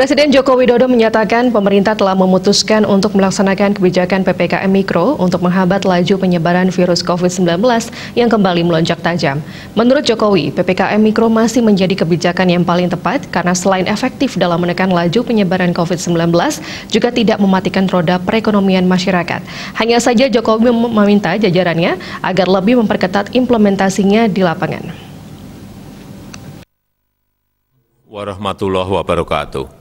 Presiden Joko Widodo menyatakan pemerintah telah memutuskan untuk melaksanakan kebijakan PPKM Mikro untuk menghambat laju penyebaran virus COVID-19 yang kembali melonjak tajam. Menurut Jokowi, PPKM Mikro masih menjadi kebijakan yang paling tepat karena selain efektif dalam menekan laju penyebaran COVID-19, juga tidak mematikan roda perekonomian masyarakat. Hanya saja Jokowi meminta jajarannya agar lebih memperketat implementasinya di lapangan. Warahmatullahi wabarakatuh.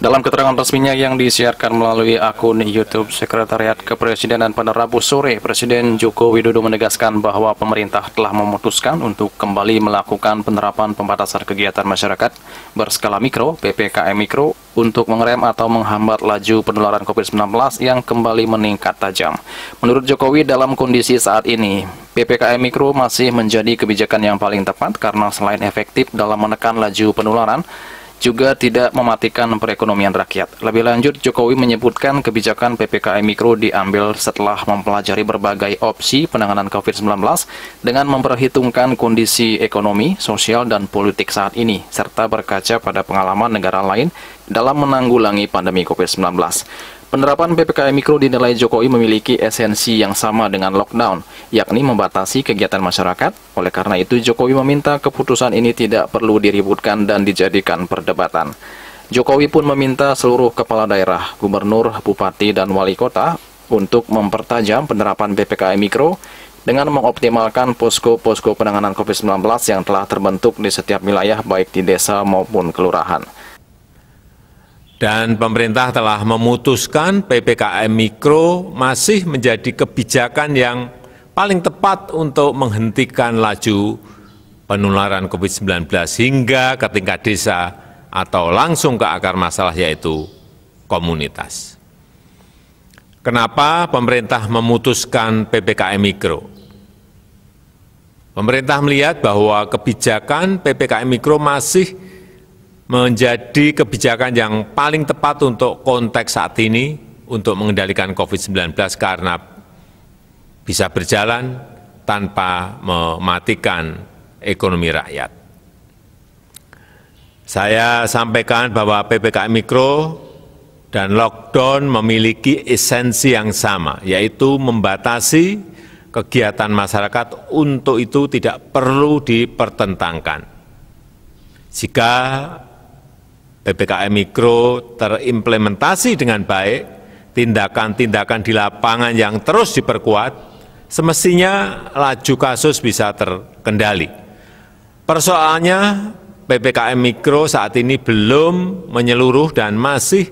Dalam keterangan resminya yang disiarkan melalui akun YouTube Sekretariat Kepresidenan pada Rabu sore, Presiden Joko Widodo menegaskan bahwa pemerintah telah memutuskan untuk kembali melakukan penerapan pembatasan kegiatan masyarakat berskala mikro (PPKM Mikro) untuk mengerem atau menghambat laju penularan COVID-19 yang kembali meningkat tajam. Menurut Jokowi, dalam kondisi saat ini, PPKM Mikro masih menjadi kebijakan yang paling tepat karena selain efektif dalam menekan laju penularan, juga tidak mematikan perekonomian rakyat. Lebih lanjut, Jokowi menyebutkan kebijakan PPKM Mikro diambil setelah mempelajari berbagai opsi penanganan COVID-19 dengan memperhitungkan kondisi ekonomi, sosial, dan politik saat ini, serta berkaca pada pengalaman negara lain dalam menanggulangi pandemi COVID-19. Penerapan PPKM Mikro dinilai Jokowi memiliki esensi yang sama dengan lockdown, yakni membatasi kegiatan masyarakat. Oleh karena itu, Jokowi meminta keputusan ini tidak perlu diributkan dan dijadikan perdebatan. Jokowi pun meminta seluruh kepala daerah, gubernur, bupati, dan wali kota untuk mempertajam penerapan PPKM Mikro dengan mengoptimalkan posko-posko penanganan COVID-19 yang telah terbentuk di setiap wilayah baik di desa maupun kelurahan dan pemerintah telah memutuskan PPKM Mikro masih menjadi kebijakan yang paling tepat untuk menghentikan laju penularan COVID-19 hingga ke tingkat desa atau langsung ke akar masalah yaitu komunitas. Kenapa pemerintah memutuskan PPKM Mikro? Pemerintah melihat bahwa kebijakan PPKM Mikro masih menjadi kebijakan yang paling tepat untuk konteks saat ini untuk mengendalikan COVID-19 karena bisa berjalan tanpa mematikan ekonomi rakyat. Saya sampaikan bahwa PPKM Mikro dan lockdown memiliki esensi yang sama, yaitu membatasi kegiatan masyarakat untuk itu tidak perlu dipertentangkan. Jika PPKM Mikro terimplementasi dengan baik, tindakan-tindakan di lapangan yang terus diperkuat, semestinya laju kasus bisa terkendali. Persoalannya PPKM Mikro saat ini belum menyeluruh dan masih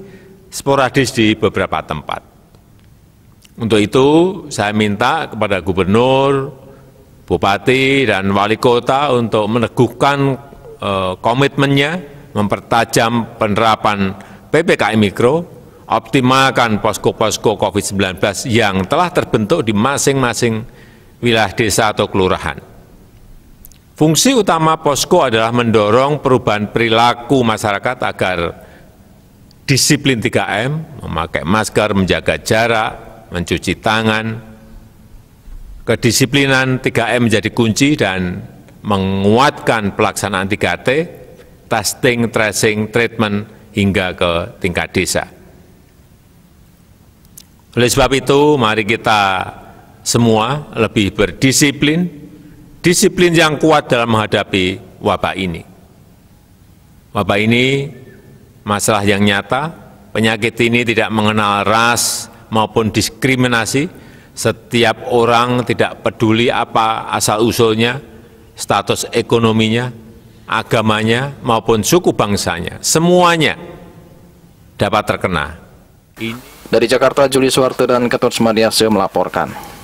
sporadis di beberapa tempat. Untuk itu saya minta kepada gubernur, bupati, dan wali kota untuk meneguhkan eh, komitmennya mempertajam penerapan PPKM Mikro, optimalkan posko-posko COVID-19 yang telah terbentuk di masing-masing wilayah desa atau kelurahan. Fungsi utama posko adalah mendorong perubahan perilaku masyarakat agar disiplin 3M, memakai masker, menjaga jarak, mencuci tangan, kedisiplinan 3M menjadi kunci dan menguatkan pelaksanaan 3T, testing, tracing, treatment, hingga ke tingkat desa. Oleh sebab itu, mari kita semua lebih berdisiplin, disiplin yang kuat dalam menghadapi wabah ini. Wabah ini masalah yang nyata, penyakit ini tidak mengenal ras maupun diskriminasi, setiap orang tidak peduli apa asal-usulnya, status ekonominya, agamanya, maupun suku bangsanya. Semuanya dapat terkena. Dari Jakarta, Juli Suwarto dan Ketut Sumardiasio melaporkan.